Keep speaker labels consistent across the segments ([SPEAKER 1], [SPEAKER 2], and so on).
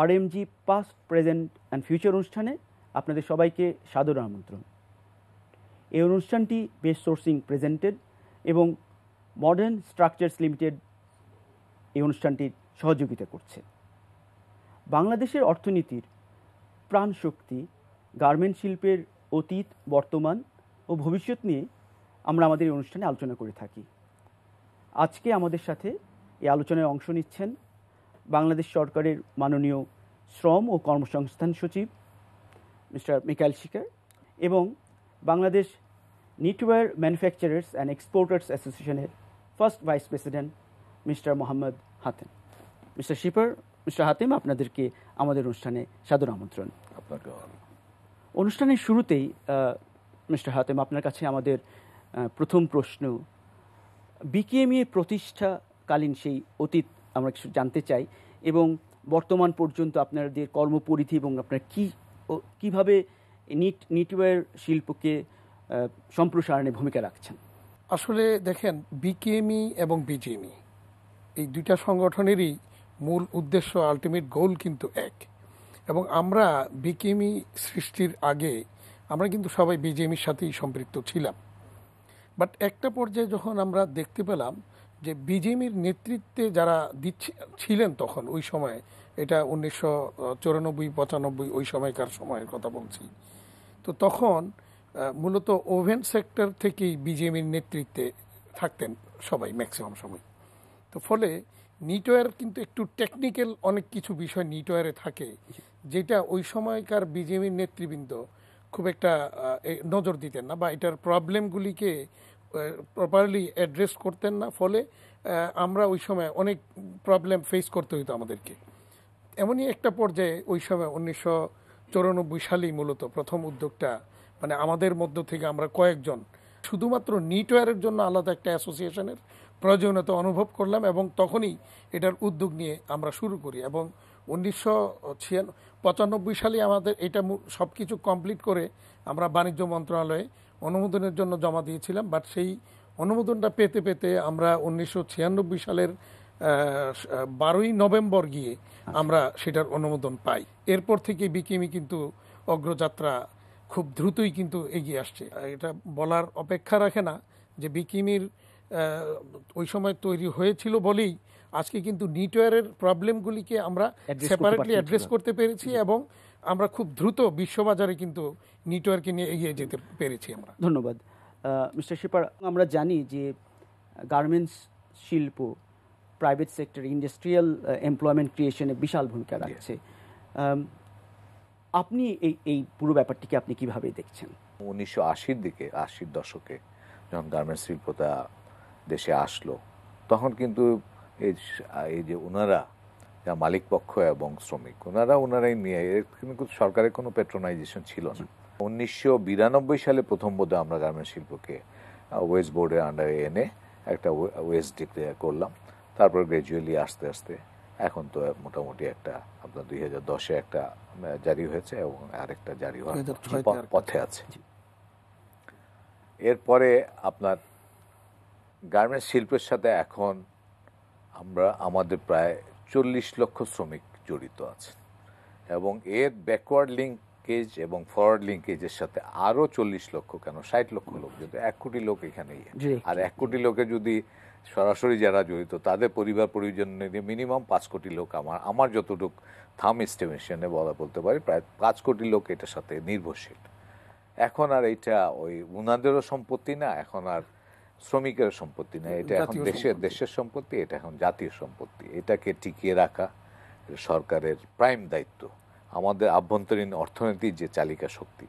[SPEAKER 1] R M G past present and future অনুষ্ঠানে আপনাদের সবাইকে সাদর আমন্ত্রণ এই অনুষ্ঠানটি বেস সোর্সিং প্রেজেন্টেড এবং মডার্ন স্ট্রাকচার্স লিমিটেড এই অনুষ্ঠানটির সহযোগিতা করছে বাংলাদেশের অর্থনীতির প্রাণশক্তি গার্মেন্ট শিল্পের অতীত বর্তমান ও ভবিষ্যৎ নিয়ে আমরা আমাদের এই অনুষ্ঠানে আলোচনা করে থাকি আজকে আমাদের সাথে এই আলোচনায় অংশ নিচ্ছেন বাংলাদেশ সরকারের মাননীয় শ্রম ও কর্মসংস্থান সচিব মিস্টার মিকাইল শিকার এবং Bangladesh knitwear manufacturers and exporters অ্যাসোসিয়েশনের first vice president mister Mohammad Hatem mister Shipar mister Hatem আপনাদেরকে আমাদের অনুষ্ঠানে সাদর আমন্ত্রণ আপনাকে অনুষ্ঠানের শুরুতেই মিস্টার হাতেম আপনার কাছে আমাদের প্রথম প্রশ্ন বিকেএমএ প্রতিষ্ঠাকালীন সেই অতীত আমরা কিছু জানতে চাই এবং বর্তমান পর্যন্ত আপনাদের কর্মপরিধি এবং আপনারা কী কীভাবে নিট নিটওয়ার শিল্পকে
[SPEAKER 2] সম্প্রসারণে ভূমিকা রাখছেন আসলে দেখেন বিকেএমই e এবং বিজেএমই e, এই দুইটা সংগঠনেরই মূল উদ্দেশ্য আলটিমেট গোল কিন্তু এক এবং আমরা বিকেএমই e সৃষ্টির আগে আমরা কিন্তু সবাই বিজেএমির সাথেই সম্পৃক্ত ছিলাম বাট একটা পর্যায়ে যখন আমরা দেখতে পেলাম যে বিজেপির নেতৃত্বে যারা ছিলেন তখন ওই সময় এটা উনিশশো চুরানব্বই পঁচানব্বই ওই সময়কার সময়ের কথা বলছি তো তখন মূলত ওভেন সেক্টর থেকেই বিজেমির নেতৃত্বে থাকতেন সবাই ম্যাক্সিমাম সময় তো ফলে নিটওয়ার কিন্তু একটু টেকনিক্যাল অনেক কিছু বিষয় নিটওয়ারে থাকে যেটা ওই সময়কার বিজেপির নেতৃবৃন্দ খুব একটা নজর দিতেন না বা এটার প্রবলেমগুলিকে প্রপারলি অ্যাড্রেস করতেন না ফলে আমরা ওই সময় অনেক প্রবলেম ফেস করতে হইতো আমাদেরকে এমনই একটা পর্যায়ে ওই সময় উনিশশো চৌরানব্বই সালেই মূলত প্রথম উদ্যোগটা মানে আমাদের মধ্য থেকে আমরা কয়েকজন শুধুমাত্র নিটওয়্যারের জন্য আলাদা একটা অ্যাসোসিয়েশনের প্রয়োজনীয়তা অনুভব করলাম এবং তখনই এটার উদ্যোগ নিয়ে আমরা শুরু করি এবং উনিশশো পঁচানব্বই সালে আমাদের এটা সব কিছু কমপ্লিট করে আমরা বাণিজ্য মন্ত্রণালয়ে অনুমোদনের জন্য জমা দিয়েছিলাম বাট সেই অনুমোদনটা পেতে পেতে আমরা উনিশশো সালের বারোই নভেম্বর গিয়ে আচ্ছা। আমরা সেটার অনুমোদন পাই এরপর থেকে বিকিমি কিন্তু অগ্রযাত্রা খুব দ্রুতই কিন্তু এগিয়ে আসছে এটা বলার অপেক্ষা রাখে না যে বিকিমির ওই সময় তৈরি হয়েছিল বলেই আজকে কিন্তু নিটওয়ারের e প্রবলেমগুলিকে আমরা সেপারেটলি অ্যাড্রেস করতে পেরেছি এবং আমরা খুব দ্রুত বিশ্ববাজারে কিন্তু নেটওয়ার্কে নিয়ে এগিয়ে যেতে পেরেছি আমরা
[SPEAKER 1] ধন্যবাদ মিস্টার শিপার আমরা জানি যে গার্মেন্টস শিল্প প্রাইভেট সেক্টর ইন্ডাস্ট্রিয়াল এমপ্লয়মেন্ট ক্রিয়েশনে বিশাল ভূমিকা রাখছে আপনি এই এই পুরো ব্যাপারটিকে আপনি কিভাবে দেখছেন
[SPEAKER 3] উনিশশো আশির দিকে আশির দশকে যখন গার্মেন্টস শিল্পতা দেশে আসলো তখন কিন্তু এই যে ওনারা যা মালিক পক্ষ এবং শ্রমিক ওনারা ওনারাই নিয়ে এর কিন্তু সরকারের কোনো পেট্রোনাইজেশন ছিল না উনিশশো বিরানব্বই সালে প্রথম বোধহয় আমরা গার্মেন্ট শিল্পকে ওয়েস্ট বোর্ডের আন্ডারে এনে একটা ওয়েস্ট ডিক্লেয়ার করলাম তারপর গ্র্যাজুয়ালি আস্তে আস্তে এখন তো মোটামুটি একটা আপনার দুই হাজার দশে একটা জারি হয়েছে এবং আরেকটা জারি হওয়ার পথে আছে এরপরে আপনার গার্মেন্টস শিল্পের সাথে এখন আমরা আমাদের প্রায় চল্লিশ লক্ষ শ্রমিক জড়িত আছেন এবং এর ব্যাকওয়ার্ড লিঙ্কেজ এবং ফরওয়ার্ড লিঙ্কেজের সাথে আরও চল্লিশ লক্ষ কেন ষাট লক্ষ লোক যদি এক কোটি লোক এখানেই আর এক কোটি লোকে যদি সরাসরি যারা জড়িত তাদের পরিবার পরিজন নিয়ে মিনিমাম পাঁচ কোটি লোক আমার আমার যতটুকু থাম এস্টিমেশনে বলা বলতে পারি প্রায় পাঁচ কোটি লোক এটার সাথে নির্ভরশীল এখন আর এইটা ওই উনাদেরও সম্পত্তি না এখন আর শ্রমিকের সম্পত্তি না এটা এখন দেশের দেশের সম্পত্তি এটা এখন জাতীয় সম্পত্তি এটাকে টিকিয়ে রাখা সরকারের প্রাইম দায়িত্ব আমাদের আভ্যন্তরীণ অর্থনীতির যে চালিকা শক্তি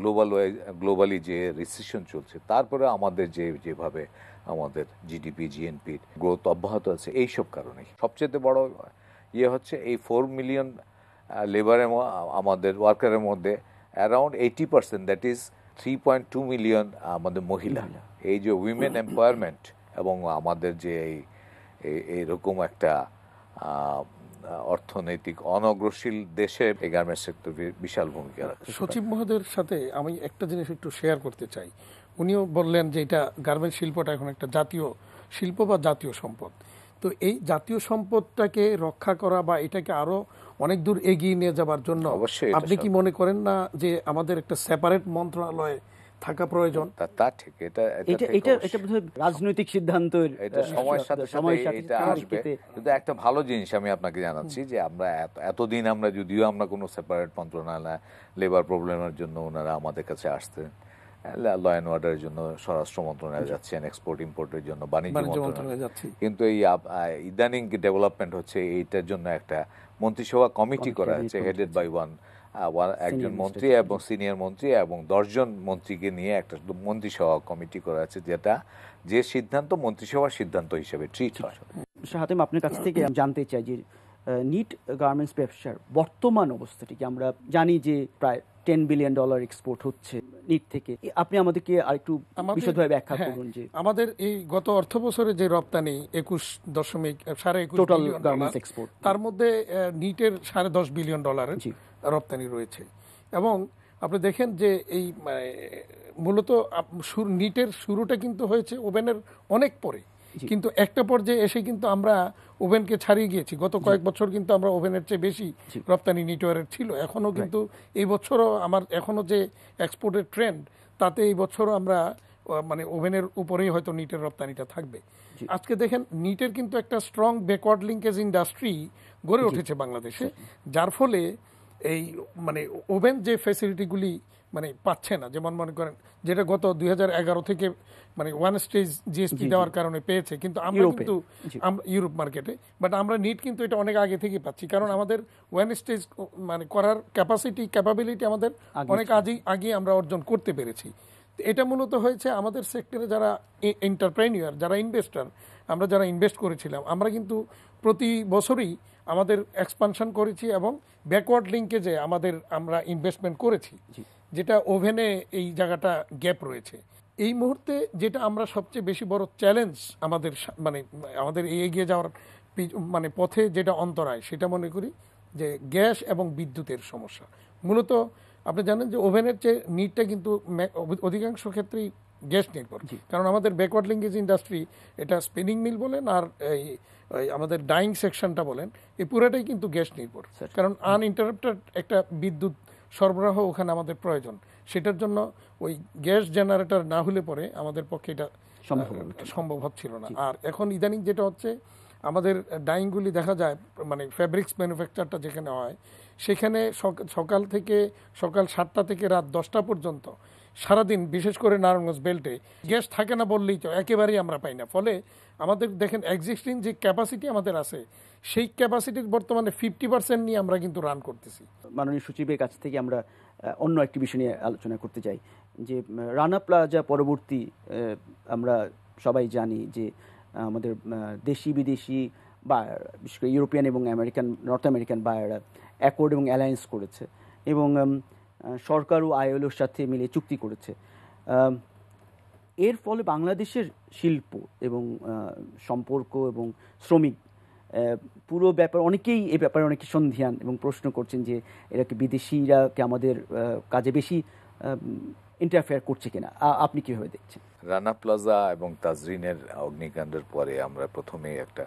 [SPEAKER 3] গ্লোবাল গ্লোবালি যে রিসেশন চলছে তারপরে আমাদের যে যেভাবে আমাদের জিডিপি জিএনপির গ্রোথ অব্যাহত আছে এইসব কারণে সবচেয়ে বড় ইয়ে হচ্ছে এই ফোর মিলিয়ন লেবারের আমাদের ওয়ার্কারের মধ্যে around eighty percent that is 3.2 million আমাদের মহিলা এই যে উইমেন এম্পাওয়ারমেন্ট এবং আমাদের যে এই এরকম একটা অর্থনৈতিক অনগ্রশীল দেশে এই গার্মেন্টস সেক্টর বিশাল ভূমিকা রাখে সচিব
[SPEAKER 2] মহোদয়ের সাথে আমি একটা জিনিস একটু শেয়ার করতে চাই উনিও বললেন যে এটা গার্মেন্টস শিল্পটা এখন একটা জাতীয় শিল্প বা জাতীয় সম্পদ তো এই জাতীয় সম্পদটাকে রক্ষা করা বা এটাকে আরো অনেক দূর এগিয়ে নিয়ে যাবার জন্য
[SPEAKER 3] অবশ্যই আপনি কি
[SPEAKER 2] মনে করেন না যে আমাদের একটা সেপারেট মন্ত্রণালয়ে থাকা প্রয়োজন
[SPEAKER 3] তা ঠিক এটা এটা এটা
[SPEAKER 2] রাজনৈতিক সিদ্ধান্ত এটা সময়ের সাথে সময়ের সাথে এটা
[SPEAKER 3] আসবে কিন্তু একটা ভালো জিনিস আমি আপনাকে জানাচ্ছি যে আমরা এতদিন আমরা যদিও আমরা কোনো সেপারেট মন্ত্রণালয় লেবার প্রবলেমের জন্য ওনারা আমাদের কাছে আসতেন হ্যাঁ, ল অ্যান্ড অর্ডারের জন্য স্বরাষ্ট্র মন্ত্রণালয়ে আচ্ছা। যাচ্ছেন এক্সপোর্ট ইম্পোর্টের জন্য বাণিজ্য মন্ত্রণালয়ে কিন্তু এই ইদানিং ডেভেলপমেন্ট হচ্ছে এইটার জন্য একটা মন্ত্রিসভা কমিটি করা হেডেড বাই ওয়ান একজন মন্ত্রী এবং সিনিয়র মন্ত্রী এবং দশজন মন্ত্রীকে নিয়ে একটা মন্ত্রিসভা কমিটি করা আছে যেটা যে সিদ্ধান্ত মন্ত্রিসভার সিদ্ধান্ত হিসেবে ট্রিট হয়
[SPEAKER 1] হাতেম আপনার কাছ থেকে জানতে চাই যে নিট গার্মেন্টস ব্যবসার বর্তমান অবস্থাটি কি আমরা জানি যে প্রায় টেন বিলিয়ন ডলার এক্সপোর্ট হচ্ছে নিট থেকে আপনি আমাদেরকে আরেকটু
[SPEAKER 2] বিশদভাবে ব্যাখ্যা হ্যাঁ, করুন যে আমাদের এই গত অর্থ বছরে যে রপ্তানি একুশ দশমিক সাড়ে একুশ টোটাল গার্মেন্টস এক্সপোর্ট তার মধ্যে নিটের সাড়ে দশ বিলিয়ন ডলারের রপ্তানি রয়েছে এবং আপনি দেখেন যে এই মানে, মূলত নিটের শুরুটা কিন্তু হয়েছে ওভেনের অনেক পরে কিন্তু একটা পর্যায়ে এসে কিন্তু আমরা ওভেনকে ছাড়িয়ে গিয়েছি গত কয়েক বছর কিন্তু আমরা ওভেনের চেয়ে বেশি রপ্তানি নেটওয়ার্কের ছিল এখনও কিন্তু এই বছরও আমার এখনও যে এক্সপোর্টের ট্রেন্ড তাতে এই বছরও আমরা মানে ওভেনের উপরেই হয়তো নিটের রপ্তানিটা থাকবে আজকে দেখেন নিটের কিন্তু একটা স্ট্রং ব্যাকওয়ার্ড লিঙ্কেজ ইন্ডাস্ট্রি গড়ে উঠেছে বাংলাদেশে যার ফলে এই মানে ওভেন যে ফ্যাসিলিটিগুলি মানে পাচ্ছে না যেমন মনে করেন যেটা গত দুই থেকে মানে ওয়ান স্টেজ জিএসপি দেওয়ার কারণে পেয়েছে কিন্তু আমরা কিন্তু ইউরোপ মার্কেটে বাট আমরা নিট কিন্তু এটা অনেক আগে থেকে পাচ্ছি কারণ আমাদের ওয়ান স্টেজ মানে করার ক্যাপাসিটি ক্যাপাবিলিটি আমাদের অনেক আগেই আগে আমরা অর্জন করতে পেরেছি এটা মূলত হয়েছে আমাদের সেক্টরে যারা এন্টারপ্রেনিয়ার যারা ইনভেস্টার আমরা যারা ইনভেস্ট করেছিলাম আমরা কিন্তু প্রতি বছরই আমাদের এক্সপানশন করেছি এবং ব্যাকওয়ার্ড লিঙ্কেজে আমাদের আমরা ইনভেস্টমেন্ট করেছি যেটা ওভেনে এই জায়গাটা গ্যাপ রয়েছে এই মুহূর্তে যেটা আমরা সবচেয়ে বেশি বড় চ্যালেঞ্জ আমাদের মানে আমাদের এগিয়ে যাওয়ার মানে পথে যেটা অন্তরায় সেটা মনে করি যে গ্যাস এবং বিদ্যুতের সমস্যা মূলত আপনি জানেন যে ওভেনের চেয়ে নিটটা কিন্তু অধিকাংশ ক্ষেত্রেই গ্যাস নির্ভর কারণ আমাদের ব্যাকওয়ার্ড লিঙ্গেজ ইন্ডাস্ট্রি এটা স্পিনিং মিল বলেন আর এই আমাদের ডাইং সেকশনটা বলেন এই পুরাটাই কিন্তু গ্যাস নির্ভর কারণ আনইন্টারাপ্টেড একটা বিদ্যুৎ সরবরাহ ওখানে আমাদের প্রয়োজন সেটার জন্য ওই গ্যাস জেনারেটর না হলে পরে আমাদের পক্ষে এটা সম্ভব হচ্ছিল না আর এখন ইদানিং যেটা হচ্ছে আমাদের ডাইংগুলি দেখা যায় মানে ফ্যাব্রিক্স ম্যানুফ্যাকচারটা যেখানে হয় সেখানে সকাল থেকে সকাল সাতটা থেকে রাত দশটা পর্যন্ত সারাদিন বিশেষ করে নারায়ণগঞ্জ বেল্টে গ্যাস থাকে না বললেই তো একেবারেই আমরা পাই না ফলে আমাদের দেখেন এক্সিস্টিং যে ক্যাপাসিটি আমাদের আছে সেই ক্যাপাসিটি বর্তমানে ফিফটি পার্সেন্ট নিয়ে আমরা কিন্তু রান করতেছি মাননীয়
[SPEAKER 1] সচিবের কাছ থেকে আমরা অন্য একটি বিষয় নিয়ে আলোচনা করতে চাই যে রানা প্লাজা পরবর্তী আমরা সবাই জানি যে আমাদের দেশি বিদেশি বা বিশেষ করে ইউরোপিয়ান এবং আমেরিকান নর্থ আমেরিকান বায়াররা অ্যাকোর্ড এবং অ্যালায়েন্স করেছে এবং সরকার ও আইএলওর সাথে মিলে চুক্তি করেছে এর ফলে বাংলাদেশের শিল্প এবং সম্পর্ক এবং শ্রমিক পুরো ব্যাপার অনেকেই এ ব্যাপারে অনেকে সন্ধিয়ান এবং প্রশ্ন করছেন যে এরা কি বিদেশিরা কি আমাদের কাজে বেশি ইন্টারফেয়ার করছে কিনা আপনি কীভাবে
[SPEAKER 3] দেখছেন রানা প্লাজা এবং তাজরিনের অগ্নিকাণ্ডের পরে আমরা প্রথমে একটা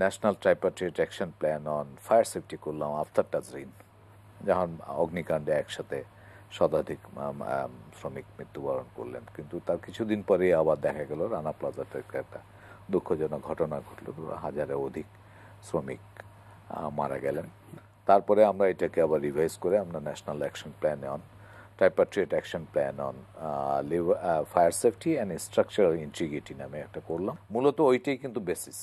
[SPEAKER 3] national tripartite action plan on fire safety করলাম আফতার তাজরিন যখন অগ্নিকাণ্ডে একসাথে শতাধিক শ্রমিক মৃত্যুবরণ করলেন কিন্তু তার কিছুদিন পরেই আবার দেখা গেল রানা প্লাজাতে একটা দুঃখজনক ঘটনা ঘটল হাজারে অধিক শ্রমিক মারা গেলেন তারপরে আমরা এটাকে আবার রিভাইজ করে আমরা national action plan on tripartite action plan on fire safety and structural integrity নামে একটা করলাম মূলত ওইটাই কিন্তু বেসিস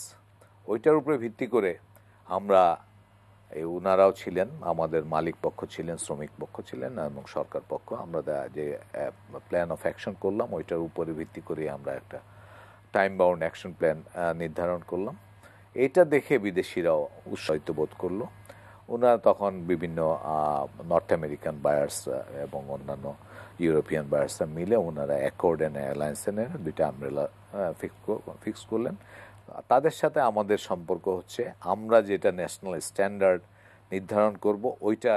[SPEAKER 3] ওইটার উপরে ভিত্তি করে আমরা এই উনারাও ছিলেন আমাদের মালিক পক্ষ ছিলেন শ্রমিক পক্ষ ছিলেন এবং সরকার পক্ষ আমরা যে প্ল্যান অফ অ্যাকশন করলাম ওইটার উপরে ভিত্তি করে আমরা একটা টাইম বাউন্ড অ্যাকশন প্ল্যান নির্ধারণ করলাম এটা দেখে বিদেশিরাও উৎসাহিত বোধ করলো ওনারা তখন বিভিন্ন নর্থ আমেরিকান বায়ার্স এবং অন্যান্য ইউরোপিয়ান বায়ার্সরা মিলে ওনারা অ্যাকর্ড অ্যান্ড অ্যালায়েন্স দুইটা আমরেলা ফিক্স করলেন তাদের সাথে আমাদের সম্পর্ক হচ্ছে আমরা যেটা ন্যাশনাল স্ট্যান্ডার্ড নির্ধারণ করব ওইটা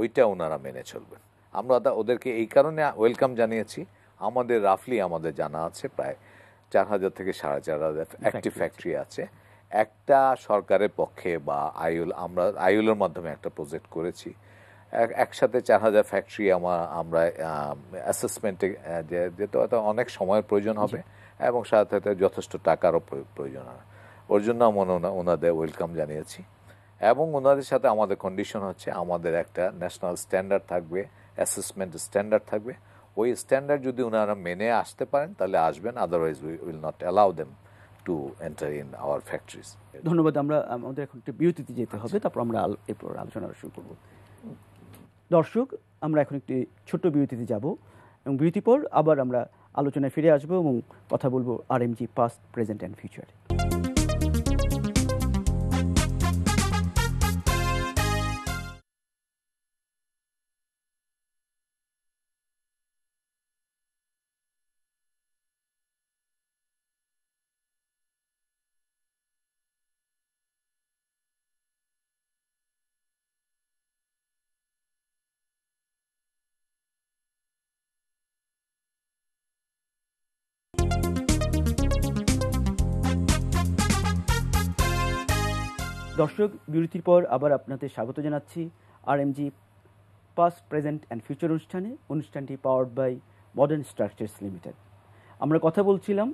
[SPEAKER 3] ওইটা ওনারা মেনে চলবেন আমরা তা ওদেরকে এই কারণে ওয়েলকাম জানিয়েছি আমাদের রাফলি আমাদের জানা আছে প্রায় চার হাজার থেকে সাড়ে চার হাজার একটি ফ্যাক্টরি আছে একটা সরকারের পক্ষে বা আয়ুল আমরা আয়ুলের মাধ্যমে একটা প্রজেক্ট করেছি একসাথে চার হাজার ফ্যাক্টরি আমরা অ্যাসেসমেন্টে যেতে হয়তো অনেক সময়ের প্রয়োজন হবে এবং সাথে সাথে যথেষ্ট টাকারও প্রয়োজন ওর জন্য আমরা ওনাদের ওয়েলকাম জানিয়েছি এবং ওনাদের সাথে আমাদের কন্ডিশন হচ্ছে আমাদের একটা ন্যাশনাল স্ট্যান্ডার্ড থাকবে অ্যাসেসমেন্ট স্ট্যান্ডার্ড থাকবে ওই স্ট্যান্ডার্ড যদি ওনারা মেনে আসতে পারেন তাহলে আসবেন otherwise we will not allow them to enter in our factories ধন্যবাদ
[SPEAKER 1] আমরা আমাদের এখন একটু বিরতিতে যেতে আচ্ছা। হবে তারপর আমরা
[SPEAKER 3] এরপর আলোচনা শুরু করব
[SPEAKER 1] দর্শক আমরা এখন একটি ছোট্ট বিরতিতে যাব এবং বিরতির পর আবার আমরা আলোচনায় ফিরে আসবো এবং কথা বলবো R M G past present and future দর্শক বিরতির পর আবার আপনাদের স্বাগত জানাচ্ছি আর MG past present and future অনুষ্ঠানে অনুষ্ঠানটি powered by modern structures limited আমরা কথা বলছিলাম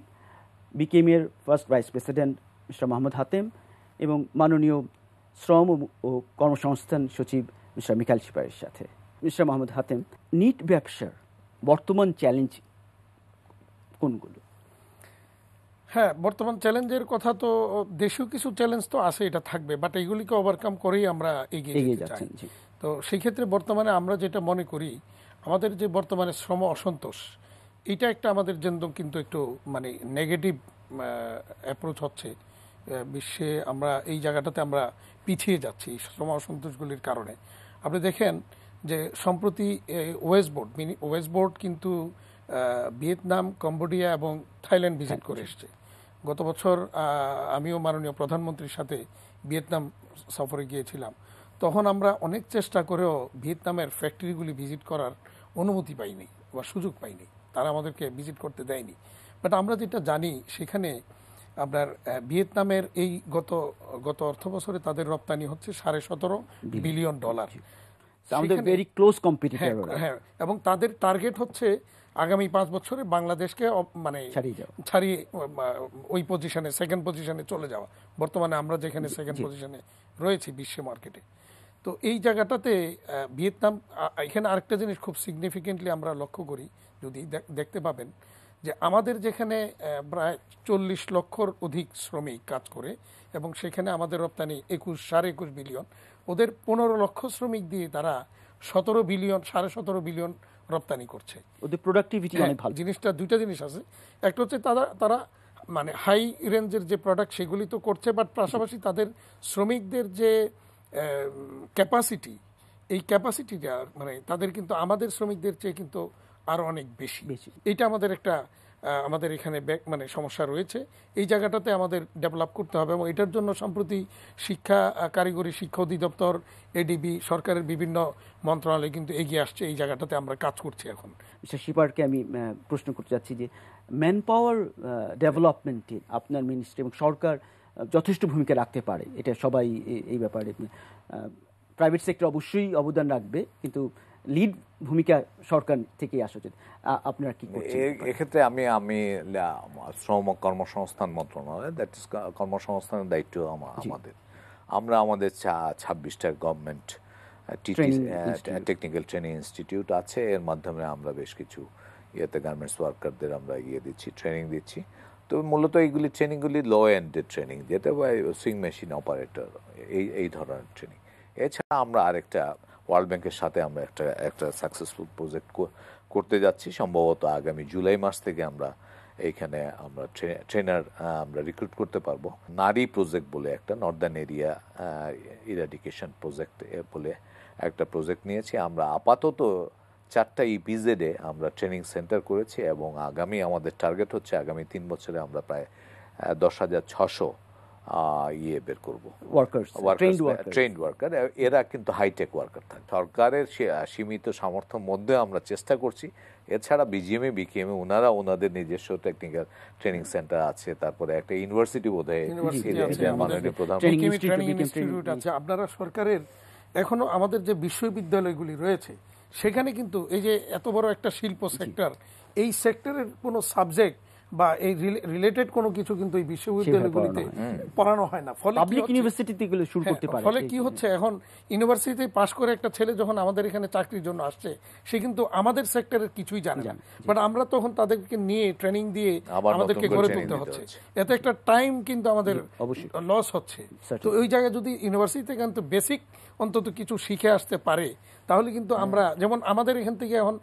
[SPEAKER 1] বিকেএমের first vice president mister Mohammad Hatem এবং মাননীয় শ্রম ও কর্মসংস্থান সচিব মিস্টার মিকাল সিপাহের সাথে মিস্টার মোহাম্মদ হাতেম নিট ব্যবসার বর্তমান চ্যালেঞ্জ
[SPEAKER 2] কোনগুলো হ্যাঁ বর্তমান চ্যালেঞ্জের কথা তো দেশেও কিছু চ্যালেঞ্জ তো আছে এটা থাকবে বাট এইগুলিকে ওভারকাম করেই আমরা এগিয়ে যেতে চাই তো সেই ক্ষেত্রে বর্তমানে আমরা যেটা মনে করি আমাদের যে বর্তমানে শ্রম অসন্তোষ এটা একটা আমাদের জন্য কিন্তু একটু মানে নেগেটিভ অ্যাপ্রোচ হচ্ছে বিশ্বে আমরা এই জায়গাটাতে আমরা পিছিয়ে যাচ্ছি শ্রম অসন্তোষগুলির কারণে আপনি দেখেন যে সম্প্রতি west board mini west board কিন্তু ভিয়েতনাম কম্বোডিয়া এবং থাইল্যান্ড ভিজিট হ্যাঁ, করে এসছে গত বছর আমিও মাননীয় প্রধানমন্ত্রীর সাথে ভিয়েতনাম সফরে গিয়েছিলাম তখন আমরা অনেক চেষ্টা করেও ভিয়েতনামের ফ্যাক্টরিগুলি ভিজিট করার অনুমতি পাইনি বা সুযোগ পাইনি তারা আমাদেরকে ভিজিট করতে দেয়নি বাট আমরা যেটা জানি সেখানে আপনার ভিয়েতনামের এই গত গত অর্থ বছরে তাদের রপ্তানি হচ্ছে সাড়ে সতেরো বিলিয়ন ডলার আমাদের ভেরি ক্লোজ
[SPEAKER 1] কম্পিটিটর হ্যাঁ
[SPEAKER 2] এবং তাদের টার্গেট হচ্ছে আগামী পাঁচ বছরে বাংলাদেশকে মানে ছাড়িয়ে ওই পজিশনে সেকেন্ড পজিশনে চলে যাওয়া বর্তমানে আমরা যেখানে সেকেন্ড পজিশনে রয়েছি বিশ্ব মার্কেটে তো এই জায়গাটাতে ভিয়েতনাম এখানে আরেকটা জিনিস খুব সিগনিফিকেন্টলি আমরা লক্ষ্য করি যদি দেখতে পাবেন যে আমাদের যেখানে প্রায় চল্লিশ লক্ষর অধিক শ্রমিক কাজ করে এবং সেখানে আমাদের রপ্তানি একুশ সাড়ে একুশ বিলিয়ন ওদের পনেরো লক্ষ শ্রমিক দিয়ে তারা সতেরো বিলিয়ন সাড়ে সতেরো বিলিয়ন রপ্তানি করছে ওদের প্রোডাক্টিভিটি হ্যাঁ, অনেক ভালো জিনিসটা দুইটা জিনিস আছে একটা হচ্ছে তারা তারা মানে হাই রেঞ্জের যে প্রোডাক্ট সেগুলি তো করছে বাট পাশাপাশি তাদের শ্রমিকদের যে ক্যাপাসিটি এই ক্যাপাসিটিটা মানে তাদের কিন্তু আমাদের শ্রমিকদের চেয়ে কিন্তু আরও অনেক বেশি বেশি এটা আমাদের একটা আমাদের এখানে ব্যাক মানে সমস্যা রয়েছে এই জায়গাটাতে আমাদের ডেভেলপ করতে হবে এবং এটার জন্য সম্প্রতি শিক্ষা কারিগরি শিক্ষা অধিদপ্তর এডিবি সরকারের বিভিন্ন মন্ত্রণালয় কিন্তু এগিয়ে আসছে এই জায়গাটাতে আমরা কাজ করছি এখন
[SPEAKER 1] শিপারকে আমি প্রশ্ন করতে চাচ্ছি যে ম্যান পাওয়ার ডেভেলপমেন্টে আপনার মিনিস্ট্রি এবং সরকার যথেষ্ট ভূমিকা রাখতে পারে এটা সবাই এই ব্যাপারে প্রাইভেট সেক্টর অবশ্যই অবদান রাখবে কিন্তু লিড ভূমিকা সরকার থেকে আসা উচিত আপনারা কি
[SPEAKER 3] এক্ষেত্রে আমি আমি শ্রম কর্মসংস্থান মন্ত্রণালয় দ্যাট ইজ কর্মসংস্থানের দায়িত্ব আমাদের আমরা আমাদের ছাব্বিশটা গভর্নমেন্ট টেকনিক্যাল ট্রেনিং ইনস্টিটিউট আছে এর মাধ্যমে আমরা বেশ কিছু ইয়েতে গার্মেন্টস ওয়ার্কারদের আমরা ইয়ে দিচ্ছি ট্রেনিং দিচ্ছি তো মূলত এইগুলি ট্রেনিংগুলি লো এন্ডের ট্রেনিং যেটা সুইং মেশিন অপারেটর এই এই ধরনের ট্রেনিং এছাড়া আমরা আরেকটা ওয়ার্ল্ড ব্যাংকের সাথে আমরা একটা একটা সাকসেসফুল প্রজেক্ট করতে যাচ্ছি সম্ভবত আগামী জুলাই মাস থেকে আমরা এইখানে আমরা ট্রেনার আমরা রিক্রুট করতে পারবো নারী প্রজেক্ট বলে একটা নর্দার্ন এরিয়া ইরাডিকেশন প্রজেক্ট বলে একটা প্রজেক্ট নিয়েছি আমরা আপাতত চারটা ইপিজেডে আমরা ট্রেনিং সেন্টার করেছি এবং আগামী আমাদের টার্গেট হচ্ছে আগামী তিন বছরে আমরা প্রায় দশ হাজার ছশো ইয়ে বের করবো ট্রেন্ড ওয়ার্কার এরা কিন্তু হাইটেক ওয়ার্কার থাকে সরকারের সীমিত সামর্থ্য মধ্যে আমরা চেষ্টা করছি এছাড়া বিজিএমএ বিকেএমএ ওনারা ওনাদের নিজস্ব টেকনিক্যাল ট্রেনিং সেন্টার আছে তারপরে একটা ইউনিভার্সিটি বোধ হয়
[SPEAKER 2] আপনারা সরকারের এখনো আমাদের যে বিশ্ববিদ্যালয়গুলি রয়েছে সেখানে কিন্তু এই যে এত বড় একটা শিল্প সেক্টর এই সেক্টরের কোনো সাবজেক্ট বা এই রিলেটেড কোনো কিছু কিন্তু এই বিশ্ববিদ্যালয়গুলিতে হ্যাঁ। পড়ানো হয় না ফলে পাবলিক ইউনিভার্সিটিতে গুলো শুরু হ্যাঁ, করতে পারে ফলে কি হচ্ছে এখন ইউনিভার্সিটিতে পাশ করে একটা ছেলে যখন আমাদের এখানে চাকরির জন্য আসছে সে কিন্তু আমাদের সেক্টরের কিছুই জানে না বাট আমরা তখন তাদেরকে নিয়ে ট্রেনিং দিয়ে আমাদেরকে গড়ে তুলতে হচ্ছে এতে একটা টাইম কিন্তু আমাদের লস হচ্ছে তো ওই জায়গায় যদি ইউনিভার্সিটিতে কিন্তু বেসিক অন্তত কিছু শিখে আসতে পারে তাহলে কিন্তু হ্যাঁ। আমরা যেমন আমাদের এখান থেকে এখন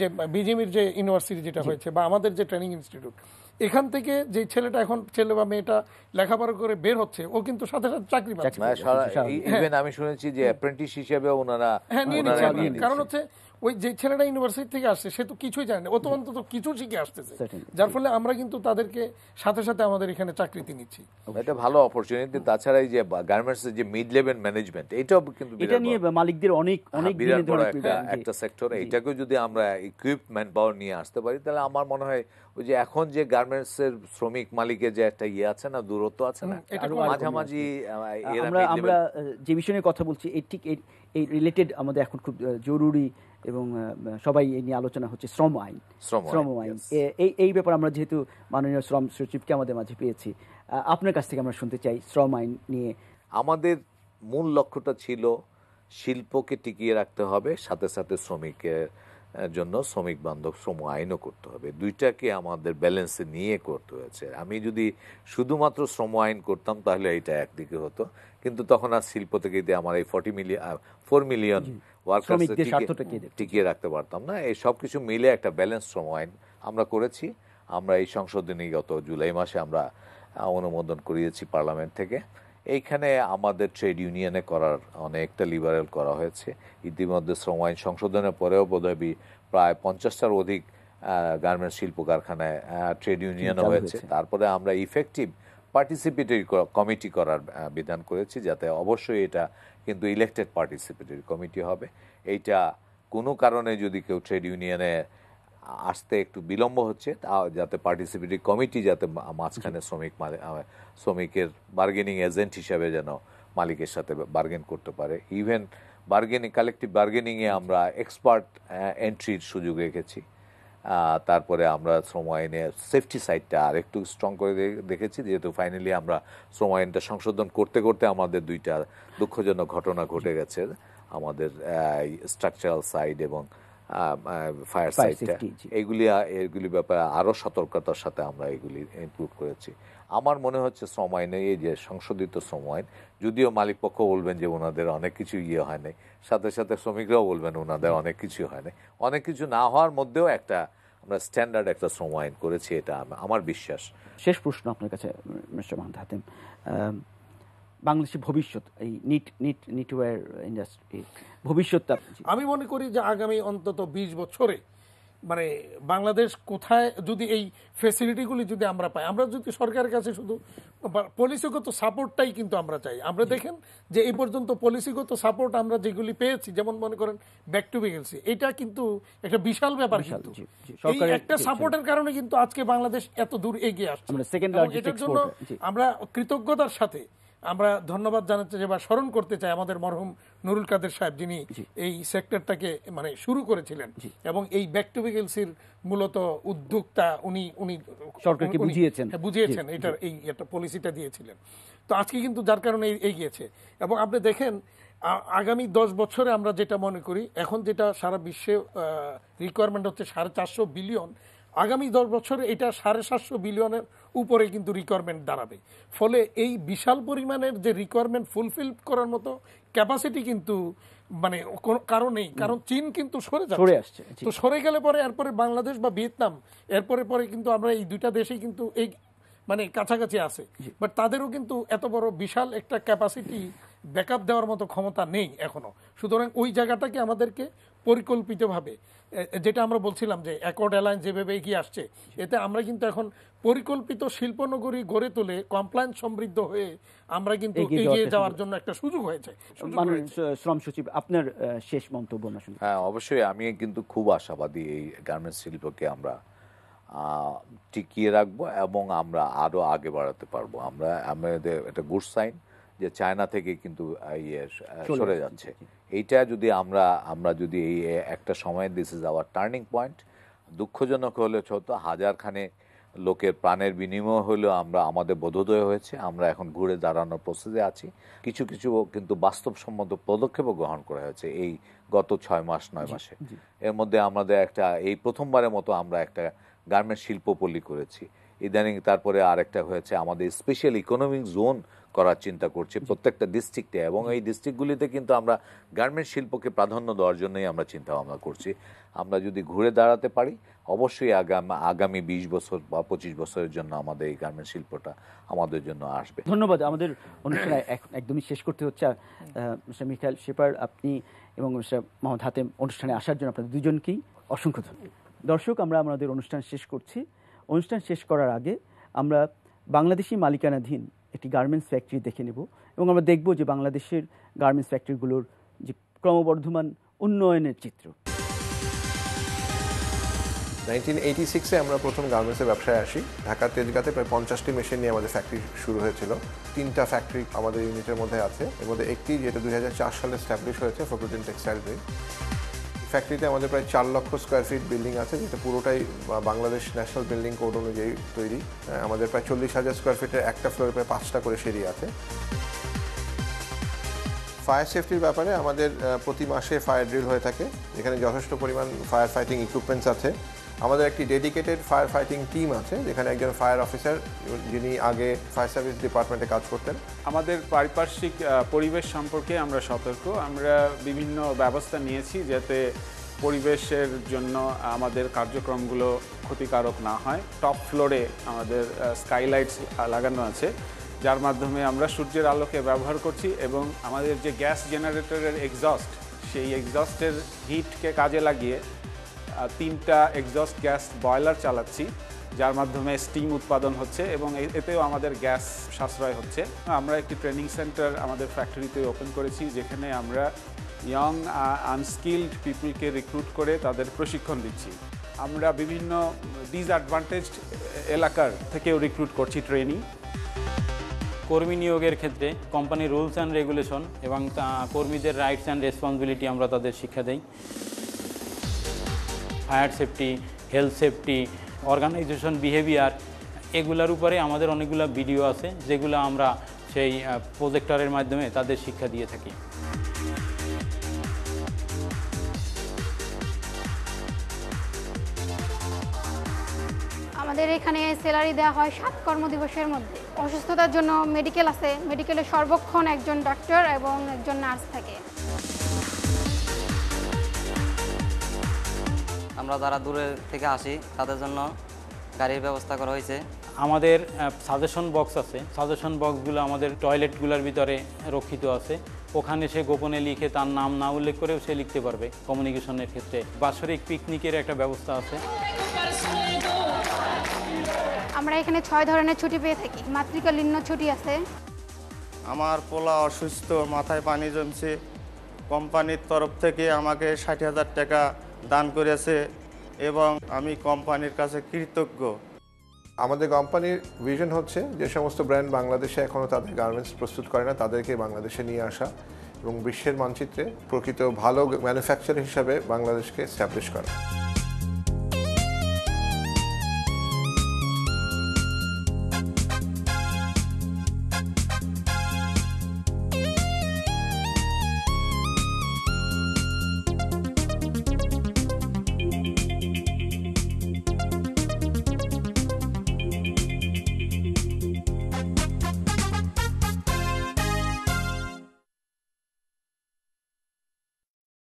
[SPEAKER 2] যে বিজেপির যে ইউনিভার্সিটি যেটা হয়েছে বা আমাদের যে ট্রেনিং ইনস্টিটিউট এখান থেকে যে ছেলেটা এখন ছেলে বা মেয়েটা লেখাপড়া করে বের হচ্ছে ও কিন্তু সাথে সাথে চাকরি পাচ্ছে মানে
[SPEAKER 3] আমি শুনেছি যে অ্যাপ্রেন্টিস হিসেবে ওনারা হ্যাঁ কারণ
[SPEAKER 2] হচ্ছে ওই যে ছেলেটা ইউনিভার্সিটি থেকে আসছে সে তো কিছুই জানে ও তো অন্তত কিছু শিখে আসতেছে যার ফলে আমরা কিন্তু তাদেরকে সাথে সাথে আমাদের এখানে চাকরিতে নিচ্ছি
[SPEAKER 3] এটা ভালো অপরচুনিটি তাছাড়া এই যে গার্মেন্টস যে মিড লেভেল ম্যানেজমেন্ট এটাও কিন্তু এটা নিয়ে
[SPEAKER 2] মালিকদের অনেক হ্যাঁ, অনেক দিন ধরে
[SPEAKER 3] একটা একটা সেক্টর এটাকে যদি আমরা ইকুইপমেন্ট পাওয়ার নিয়ে আসতে পারি তাহলে আমার মনে হয় ওই যে এখন যে গার্মেন্টস এর শ্রমিক মালিকের যে একটা ইয়ে আছে না দূরত্ব আছে না মাঝামাঝি আমরা আমরা
[SPEAKER 1] যে বিষয়ে কথা বলছি এই ঠিক এই রিলেটেড আমাদের এখন খুব জরুরি এবং সবাই এই নিয়ে আলোচনা হচ্ছে শ্রম আইন শ্রম আইন এই এই ব্যাপারে আমরা যেহেতু মাননীয় শ্রম সচিবকে আমাদের মাঝে পেয়েছি আপনার কাছ থেকে আমরা শুনতে চাই শ্রম আইন নিয়ে
[SPEAKER 3] আমাদের মূল লক্ষ্যটা ছিল শিল্পকে টিকিয়ে রাখতে হবে সাথে সাথে শ্রমিকের জন্য শ্রমিক বান্ধব শ্রম আইনও করতে হবে দুইটাকে আমাদের ব্যালেন্সে নিয়ে করতে হয়েছে আমি যদি শুধুমাত্র শ্রম আইন করতাম তাহলে এটা একদিকে হতো কিন্তু তখন আর শিল্প থেকে দিয়ে আমার এই ফর্টি মিলিয়ন ফোর মিলিয়ন টিকিয়ে রাখতে পারতাম না এই সব কিছু মিলে একটা ব্যালেন্স শ্রম আইন আমরা করেছি আমরা এই সংশোধনী গত জুলাই মাসে আমরা অনুমোদন করিয়েছি পার্লামেন্ট থেকে এইখানে আমাদের ট্রেড ইউনিয়নে করার অনেকটা লিবারেল করা হয়েছে ইতিমধ্যে শ্রম আইন সংশোধনের পরেও বোধহয় প্রায় পঞ্চাশটার অধিক গার্মেন্টস শিল্প কারখানায় ট্রেড ইউনিয়নও হয়েছে তারপরে আমরা ইফেক্টিভ পার্টিসিপেটরি কমিটি করার বিধান করেছি যাতে অবশ্যই এটা কিন্তু ইলেকটেড পার্টিসিপেটরি কমিটি হবে এইটা কোনো কারণে যদি কেউ ট্রেড ইউনিয়নে আসতে একটু বিলম্ব হচ্ছে তা যাতে পার্টিসিপেটরি কমিটি যাতে মাঝখানে শ্রমিক শ্রমিকের বার্গেনিং এজেন্ট হিসাবে যেন মালিকের সাথে বার্গেন করতে পারে ইভেন বার্গেনিং কালেকটিভ বার্গেনিংয়ে আমরা এক্সপার্ট এন্ট্রির সুযোগ রেখেছি তারপরে আমরা শ্রম আইনে সেফটি সাইডটা আর একটু স্ট্রং করে দেখেছি যেহেতু ফাইনালি আমরা শ্রম আইনটা সংশোধন করতে করতে আমাদের দুইটা দুঃখজনক ঘটনা ঘটে গেছে আমাদের স্ট্রাকচারাল সাইড এবং ফায়ার সাইটটা এগুলি এগুলি ব্যাপারে আরও সতর্কতার সাথে আমরা এগুলি ইনক্লুড করেছি আমার মনে হচ্ছে শ্রম আইনে এই যে সংশোধিত শ্রম আইন যদিও মালিকপক্ষ বলবেন যে ওনাদের অনেক কিছু ইয়ে হয় নাই সাথে সাথে শ্রমিকরাও বলবেন ওনাদের অনেক কিছু হয় নাই অনেক কিছু না হওয়ার মধ্যেও একটা আমরা স্ট্যান্ডার্ড একটা শ্রম আইন করেছি এটা আমার বিশ্বাস
[SPEAKER 1] শেষ প্রশ্ন আপনার কাছে মিস্টার মাহমুদ হাতিম
[SPEAKER 2] বাংলাদেশের ভবিষ্যৎ এই নিট নিট নিটওয়্যার ইন্ডাস্ট্রি ভবিষ্যৎটা আমি মনে করি যে আগামী অন্তত বিশ বছরে মানে বাংলাদেশ কোথায় যদি এই ফেসিলিটিগুলি যদি আমরা পাই আমরা যদি সরকারের কাছে শুধু পলিসিগত সাপোর্টটাই কিন্তু আমরা চাই আমরা দেখেন যে এই পর্যন্ত পলিসিগত সাপোর্ট আমরা যেগুলি পেয়েছি যেমন মনে করেন ব্যাক টু বেগেন্সি এটা কিন্তু একটা বিশাল ব্যাপার কিন্তু একটা সাপোর্টের কারণে কিন্তু আজকে বাংলাদেশ এত দূর এগিয়ে আসছে এটার জন্য আমরা কৃতজ্ঞতার সাথে আমরা ধন্যবাদ জানাতে চাই বা স্মরণ করতে চাই আমাদের মরহুম নুরুল কাদের সাহেব যিনি এই সেক্টরটাকে মানে শুরু করেছিলেন এবং এই ব্যাক টু ভেকেন্সির মূলত উদ্যোক্তা উনি উনি সরকারকে বুঝিয়েছেন হ্যাঁ, বুঝিয়েছেন এটার এই একটা পলিসিটা দিয়েছিলেন তো আজকে কিন্তু যার কারণে এগিয়েছে এবং আপনি দেখেন আগামী দশ বছরে আমরা যেটা মনে করি এখন যেটা সারা বিশ্বে রিকোয়ারমেন্ট হচ্ছে সাড়ে চারশো বিলিয়ন আগামী দশ বছরে এটা সাড়ে সাতশো বিলিয়নের উপরে কিন্তু রিকোয়ারমেন্ট দাঁড়াবে ফলে এই বিশাল পরিমাণের যে রিকোয়ারমেন্ট ফুলফিল করার মতো ক্যাপাসিটি কিন্তু মানে কারণ নেই কারণ চীন কিন্তু সরে সরে আসছে তো সরে গেলে পরে এরপরে বাংলাদেশ বা ভিয়েতনাম এরপরে পরে কিন্তু আমরা এই দুইটা দেশেই কিন্তু এই মানে কাছাকাছি আছে বাট তাদেরও কিন্তু এত বড় বিশাল একটা ক্যাপাসিটি ব্যাকআপ দেওয়ার মতো ক্ষমতা নেই এখনো সুতরাং ওই জায়গাটাকে আমাদেরকে পরিকল্পিতভাবে যেটা আমরা বলছিলাম যে অ্যাকর্ড অ্যালায়েন্স যেভাবে এগিয়ে আসছে এতে আমরা কিন্তু এখন পরিকল্পিত শিল্পনগরী গড়ে তুলে কমপ্লায়েন্স সমৃদ্ধ হয়ে আমরা কিন্তু এগিয়ে যাওয়ার জন্য একটা সুযোগ হয়েছে
[SPEAKER 1] শ্রম সচিব আপনার শেষ মন্তব্য না
[SPEAKER 3] হ্যাঁ অবশ্যই আমি কিন্তু খুব আশাবাদী এই গার্মেন্টস শিল্পকে আমরা টিকিয়ে রাখবো এবং আমরা আরও আগে বাড়াতে পারবো আমরা আমাদের এটা গুড সাইন যে চায়না থেকে কিন্তু ইয়ে সরে যাচ্ছে এইটা যদি আমরা আমরা যদি এই একটা সময় this is our turning point দুঃখজনক হলে ছোট হাজারখানে লোকের প্রাণের বিনিময় হলেও আমরা আমাদের বোধোদয় হয়েছে আমরা এখন ঘুরে দাঁড়ানোর প্রসেসে আছি কিছু কিছু কিন্তু বাস্তবসম্মত পদক্ষেপও গ্রহণ করা হয়েছে এই গত ছয় মাস নয় মাসে এর মধ্যে আমাদের একটা এই প্রথমবারের মতো আমরা একটা গার্মেন্ট শিল্পপল্লী করেছি ইদানিং তারপরে আরেকটা হয়েছে আমাদের স্পেশাল ইকোনমিক জোন করার চিন্তা করছে প্রত্যেকটা ডিস্ট্রিক্টে এবং এই ডিস্ট্রিক্টগুলিতে কিন্তু আমরা গার্মেন্ট শিল্পকে প্রাধান্য দেওয়ার জন্যই আমরা চিন্তা ভাবনা করছি আমরা যদি ঘুরে দাঁড়াতে পারি অবশ্যই আগাম আগামী বিশ বছর বা পঁচিশ বছরের জন্য আমাদের এই গার্মেন্ট শিল্পটা আমাদের জন্য আসবে
[SPEAKER 1] ধন্যবাদ আমাদের এখন একদমই শেষ করতে হচ্ছে মিস্টার মিখাইল শেপার আপনি এবং মিস্টার মোহাম্মদ হাতেম অনুষ্ঠানে আসার জন্য আপনাদের দুজনকেই অসংখ্য ধন্যবাদ দর্শক আমরা আমাদের অনুষ্ঠান শেষ করছি অনুষ্ঠান শেষ করার আগে আমরা বাংলাদেশি মালিকানাধীন একটি গার্মেন্টস ফ্যাক্টরি দেখে নেব এবং আমরা দেখব যে বাংলাদেশের গার্মেন্টস ফ্যাক্টরিগুলোর যে ক্রমবর্ধমান উন্নয়নের চিত্র
[SPEAKER 3] নাইনটিন এইটি সিক্সে আমরা প্রথম গার্মেন্টসের ব্যবসায় আসি ঢাকার তেজগাতে প্রায় পঞ্চাশটি মেশিন নিয়ে আমাদের ফ্যাক্টরি শুরু হয়েছিল তিনটা ফ্যাক্টরি আমাদের ইউনিটের
[SPEAKER 2] মধ্যে আছে এর মধ্যে একটি যেটা দুই সালে স্ট্যাবলিশ হয়েছে ফকরুদ্দিন টেক্সটাইল মিল ফ্যাক্টরিতে আমাদের প্রায় চার লক্ষ স্কোয়ার ফিট বিল্ডিং আছে যেটা পুরোটাই বাংলাদেশ ন্যাশনাল বিল্ডিং কোড অনুযায়ী তৈরি আমাদের প্রায় চল্লিশ হাজার স্কোয়ার ফিটের একটা ফ্লোরে প্রায় পাঁচটা করে সেরি আছে ফায়ার সেফটির ব্যাপারে আমাদের প্রতি মাসে ফায়ার ড্রিল হয়ে থাকে এখানে যথেষ্ট পরিমাণ ফায়ার ফাইটিং ইকুইপমেন্টস আছে আমাদের একটি ডেডিকেটেড ফায়ার ফাইটিং টিম আছে যেখানে একজন ফায়ার অফিসার যিনি আগে ফায়ার সার্ভিস ডিপার্টমেন্টে কাজ করতেন
[SPEAKER 1] আমাদের পারিপার্শ্বিক পরিবেশ সম্পর্কে আমরা সতর্ক আমরা বিভিন্ন ব্যবস্থা নিয়েছি যাতে পরিবেশের জন্য আমাদের কার্যক্রমগুলো ক্ষতিকারক না হয় টপ ফ্লোরে আমাদের স্কাইলাইটস লাগানো আছে যার মাধ্যমে আমরা সূর্যের আলোকে ব্যবহার করছি এবং আমাদের যে গ্যাস জেনারেটরের এক্সস্ট সেই এক্সস্টের হিটকে কাজে লাগিয়ে তিনটা এক্সস্ট গ্যাস বয়লার চালাচ্ছি যার মাধ্যমে স্টিম উৎপাদন হচ্ছে এবং এতেও আমাদের গ্যাস সাশ্রয় হচ্ছে আমরা একটি ট্রেনিং সেন্টার আমাদের ফ্যাক্টরিতে ওপেন করেছি যেখানে আমরা ইয়ং আনস্কিল্ড পিপুলকে
[SPEAKER 2] রিক্রুট করে তাদের প্রশিক্ষণ দিচ্ছি আমরা বিভিন্ন ডিসঅ্যাডভান্টেজ এলাকার থেকেও রিক্রুট করছি ট্রেনিং কর্মী নিয়োগের ক্ষেত্রে কোম্পানির রুলস অ্যান্ড রেগুলেশন এবং কর্মীদের রাইটস অ্যান্ড রেসপন্সিবিলিটি আমরা তাদের শিক্ষা দেই fire safety health safety organisation behaviour এগুলার উপরে আমাদের অনেকগুলো ভিডিও আছে যেগুলো আমরা সেই প্রজেক্টরের মাধ্যমে তাদের শিক্ষা দিয়ে থাকি
[SPEAKER 1] আমাদের এখানে স্যালারি দেওয়া হয় সাত কর্মদিবসের মধ্যে অসুস্থতার জন্য মেডিকেল আছে মেডিকেলে সর্বক্ষণ একজন ডাক্তার এবং একজন নার্স থাকে
[SPEAKER 2] আমরা যারা দূরে থেকে আসি তাদের জন্য গাড়ির ব্যবস্থা করা হয়েছে আমাদের সাজেশন বক্স আছে সাজেশন বক্সগুলো আমাদের টয়লেটগুলোর ভিতরে রক্ষিত আছে ওখানে সে গোপনে লিখে তার নাম না উল্লেখ করেও সে লিখতে পারবে কমিউনিকেশনের ক্ষেত্রে বাৎসরিক পিকনিকের একটা ব্যবস্থা আছে
[SPEAKER 1] আমরা এখানে ছয় ধরনের ছুটি পেয়ে থাকি মাতৃকালীন ছুটি আছে
[SPEAKER 2] আমার পোলা অসুস্থ মাথায় পানি জমছে কোম্পানির তরফ থেকে আমাকে ষাট হাজার টাকা দান করেছে এবং আমি কোম্পানির কাছে কৃতজ্ঞ আমাদের কোম্পানির ভিশন হচ্ছে যে সমস্ত ব্র্যান্ড বাংলাদেশে এখনও তাদের গার্মেন্টস প্রস্তুত করে না তাদেরকে বাংলাদেশে নিয়ে আসা এবং বিশ্বের মানচিত্রে প্রকৃত ভালো ম্যানুফ্যাকচার হিসাবে
[SPEAKER 3] বাংলাদেশকে স্ট্যাবলিশ করা